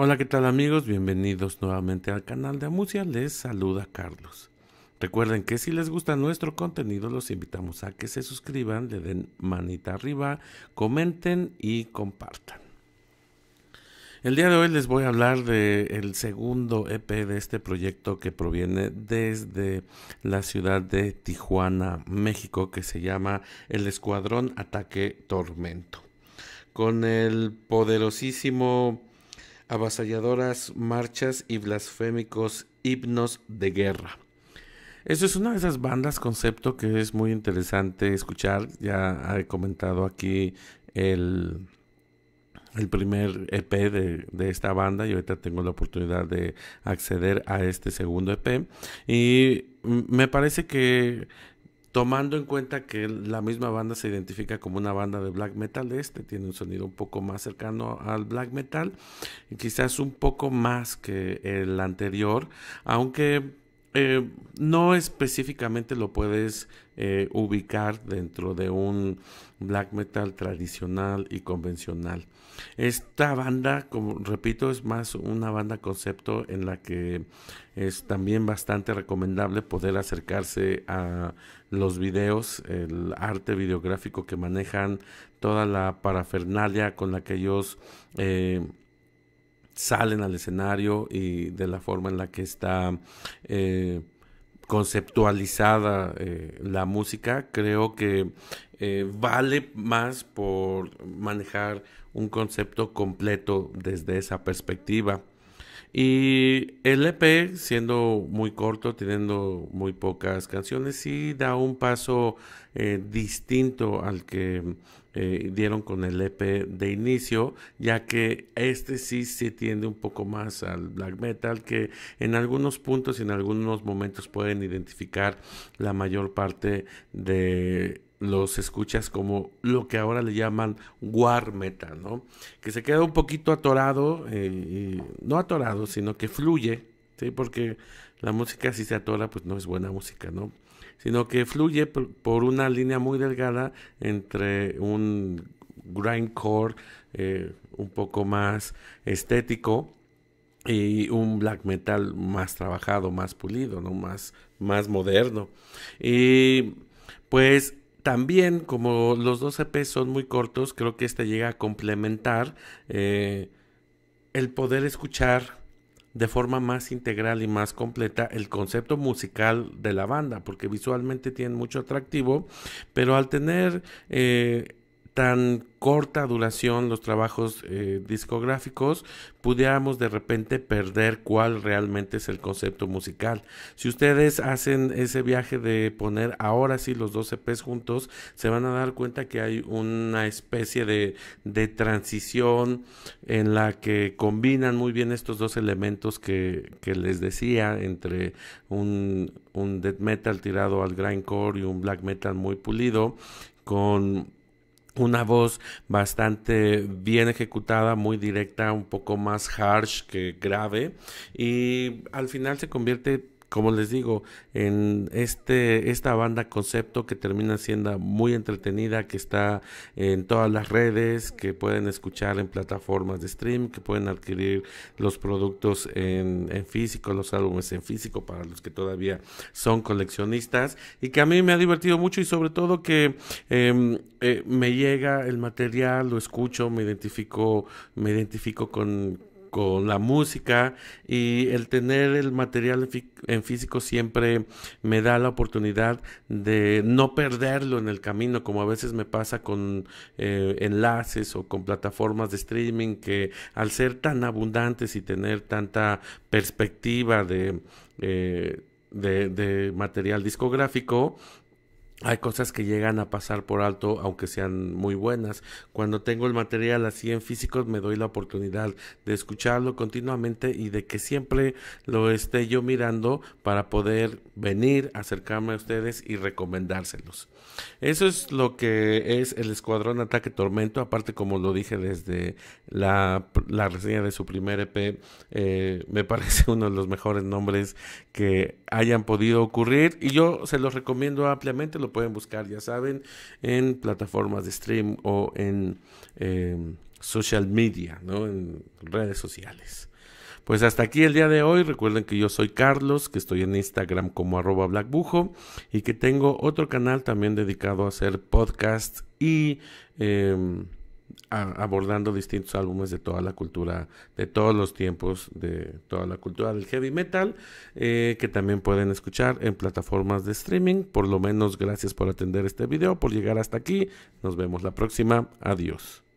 Hola, ¿qué tal amigos? Bienvenidos nuevamente al canal de Amucia, les saluda Carlos. Recuerden que si les gusta nuestro contenido, los invitamos a que se suscriban, le den manita arriba, comenten y compartan. El día de hoy les voy a hablar del el segundo EP de este proyecto que proviene desde la ciudad de Tijuana, México, que se llama El Escuadrón Ataque Tormento. Con el poderosísimo avasalladoras marchas y blasfémicos himnos de guerra. Eso es una de esas bandas concepto que es muy interesante escuchar. Ya he comentado aquí el, el primer EP de, de, esta banda y ahorita tengo la oportunidad de acceder a este segundo EP. Y me parece que tomando en cuenta que la misma banda se identifica como una banda de black metal este, tiene un sonido un poco más cercano al black metal y quizás un poco más que el anterior, aunque eh, no específicamente lo puedes eh, ubicar dentro de un black metal tradicional y convencional. Esta banda, como repito, es más una banda concepto en la que es también bastante recomendable poder acercarse a los videos, el arte videográfico que manejan, toda la parafernalia con la que ellos... Eh, salen al escenario y de la forma en la que está eh, conceptualizada eh, la música, creo que eh, vale más por manejar un concepto completo desde esa perspectiva. Y el EP, siendo muy corto, teniendo muy pocas canciones, sí da un paso eh, distinto al que eh, dieron con el EP de inicio, ya que este sí se tiende un poco más al black metal, que en algunos puntos y en algunos momentos pueden identificar la mayor parte de los escuchas como lo que ahora le llaman war metal, ¿no? Que se queda un poquito atorado, eh, no atorado, sino que fluye, ¿sí? Porque la música si se atora, pues no es buena música, ¿no? Sino que fluye por, una línea muy delgada entre un grindcore eh, un poco más estético y un black metal más trabajado, más pulido, ¿no? Más, más moderno. Y pues también, como los dos EPs son muy cortos, creo que este llega a complementar eh, el poder escuchar de forma más integral y más completa el concepto musical de la banda, porque visualmente tienen mucho atractivo, pero al tener eh, tan corta duración los trabajos eh, discográficos, pudiéramos de repente perder cuál realmente es el concepto musical. Si ustedes hacen ese viaje de poner ahora sí los dos EPs juntos, se van a dar cuenta que hay una especie de, transición en la que combinan muy bien estos dos elementos que, les decía entre un, un death metal tirado al grindcore y un black metal muy pulido con una voz bastante bien ejecutada, muy directa, un poco más harsh que grave y al final se convierte como les digo, en este, esta banda concepto que termina siendo muy entretenida, que está en todas las redes, que pueden escuchar en plataformas de stream, que pueden adquirir los productos en, en físico, los álbumes en físico para los que todavía son coleccionistas y que a mí me ha divertido mucho y sobre todo que em, eh, me llega el material, lo escucho, me identifico, me identifico con, con la música y el tener el material en físico siempre me da la oportunidad de no perderlo en el camino, como a veces me pasa con eh, enlaces o con plataformas de streaming que al ser tan abundantes y tener tanta perspectiva de, eh, de, material discográfico, hay cosas que llegan a pasar por alto, aunque sean muy buenas. Cuando tengo el material así en físicos, me doy la oportunidad de escucharlo continuamente y de que siempre lo esté yo mirando para poder venir, acercarme a ustedes y recomendárselos. Eso es lo que es el Escuadrón Ataque Tormento. Aparte, como lo dije desde la, reseña de su primer EP, eh, me parece uno de los mejores nombres que hayan podido ocurrir. Y yo se los recomiendo ampliamente pueden buscar, ya saben, en plataformas de stream o en em, social media, ¿no? En redes sociales. Pues hasta aquí el día de hoy. Recuerden que yo soy Carlos, que estoy en Instagram como arroba blackbujo y que tengo otro canal también dedicado a hacer podcast y... Em, abordando distintos álbumes de toda la cultura, de todos los tiempos, de toda la cultura del heavy metal, eh, que también pueden escuchar en plataformas de streaming. Por lo menos gracias por atender este video, por llegar hasta aquí. Nos vemos la próxima. Adiós.